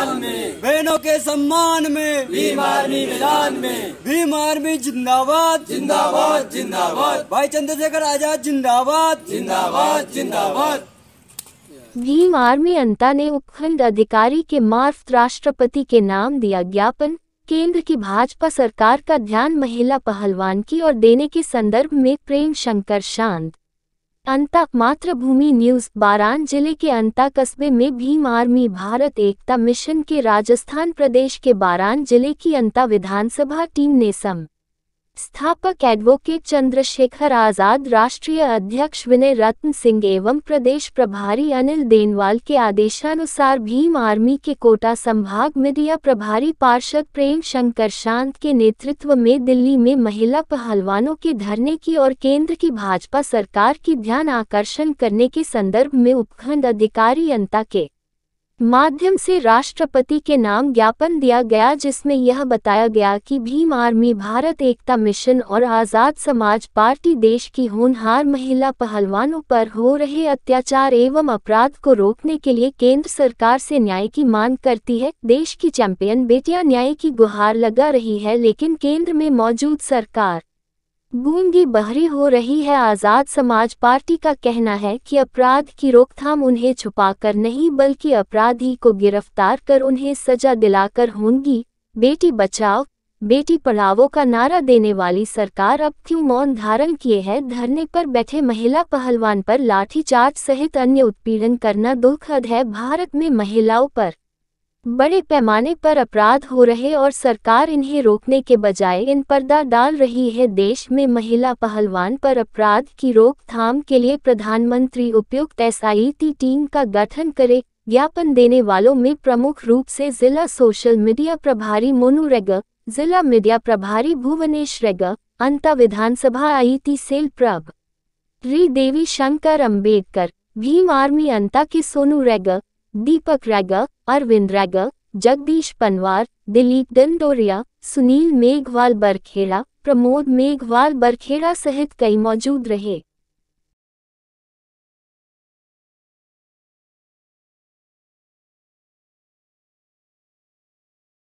मैदान में बहनों के सम्मान में भीम आर्मी मैदान में भीम जिंदाबाद जिंदाबाद जिंदाबाद भाई चंद्रशेखर आजाद जिंदाबाद जिंदाबाद जिंदाबाद भीम आर्मी अंता ने उपखंड अधिकारी के मार्फ राष्ट्रपति के नाम दिया ज्ञापन केंद्र की भाजपा सरकार का ध्यान महिला पहलवान की ओर देने के संदर्भ में प्रेम शंकर शांत अंता मातृभूमि न्यूज बारान जिले के अंता कस्बे में भीम आर्मी भारत एकता मिशन के राजस्थान प्रदेश के बारान जिले की अंता विधानसभा टीम ने सम स्थापक एडवोकेट चंद्रशेखर आजाद राष्ट्रीय अध्यक्ष विनय रत्न सिंह एवं प्रदेश प्रभारी अनिल देनवाल के आदेशानुसार भीम आर्मी के कोटा संभाग मीडिया प्रभारी पार्षद प्रेम शंकर शांत के नेतृत्व में दिल्ली में महिला पहलवानों के धरने की और केंद्र की भाजपा सरकार की ध्यान आकर्षण करने के संदर्भ में उपखंड अधिकारी अंता के माध्यम से राष्ट्रपति के नाम ज्ञापन दिया गया जिसमें यह बताया गया कि भीम आर्मी भारत एकता मिशन और आज़ाद समाज पार्टी देश की होनहार महिला पहलवानों पर हो रहे अत्याचार एवं अपराध को रोकने के लिए केंद्र सरकार से न्याय की मांग करती है देश की चैंपियन बेटियां न्याय की गुहार लगा रही है लेकिन केंद्र में मौजूद सरकार गूंगी बहरी हो रही है आज़ाद समाज पार्टी का कहना है कि अपराध की रोकथाम उन्हें छुपाकर नहीं बल्कि अपराधी को गिरफ्तार कर उन्हें सजा दिलाकर होंगी बेटी बचाओ बेटी पढ़ाओ का नारा देने वाली सरकार अब क्यों मौन धारण किए है धरने पर बैठे महिला पहलवान पर लाठीचार्ज सहित अन्य उत्पीड़न करना दुखद है भारत में महिलाओं पर बड़े पैमाने पर अपराध हो रहे और सरकार इन्हें रोकने के बजाय इन पर्दा डाल रही है देश में महिला पहलवान पर अपराध की रोकथाम के लिए प्रधानमंत्री उपयुक्त एस टीम का गठन करे ज्ञापन देने वालों में प्रमुख रूप से जिला सोशल मीडिया प्रभारी मोनू रेग जिला मीडिया प्रभारी भुवनेश रेग अंता विधानसभा आईटी सेल प्रभ री देवी शंकर अम्बेडकर भीम आर्मी अंता के सोनू रेगा दीपक रैगा अरविंद रैगा जगदीश पनवार दिलीप डंडोरिया सुनील मेघवाल बरखेड़ा प्रमोद मेघवाल बरखेड़ा सहित कई मौजूद रहे